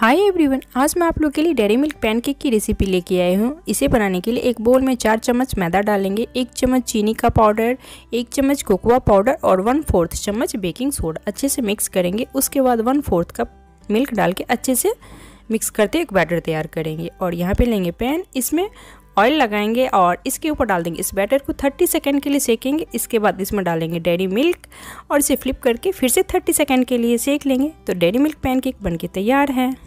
hi everyone आज मैं आप लोग के लिए डेरी मिल्क पैनकेक की रेसिपी लेके आई हूँ इसे बनाने के लिए एक बोल में चार चम्मच मैदा डालेंगे एक चम्मच चीनी का पाउडर एक चम्मच कोकोआ पाउडर और वन फोर्थ चम्मच बेकिंग सोडा अच्छे से मिक्स करेंगे उसके बाद वन फोर्थ कप मिल्क डाल के अच्छे से मिक्स करते एक बैटर तैयार करेंगे और यहाँ पर लेंगे पैन इसमें ऑयल लगाएंगे और इसके ऊपर डाल देंगे इस बैटर को 30 सेकंड के लिए सेकेंगे इसके बाद इसमें डालेंगे डेरी मिल्क और इसे फ्लिप करके फिर से 30 सेकंड के लिए सेक लेंगे तो डेरी मिल्क पैनकेक बनके तैयार है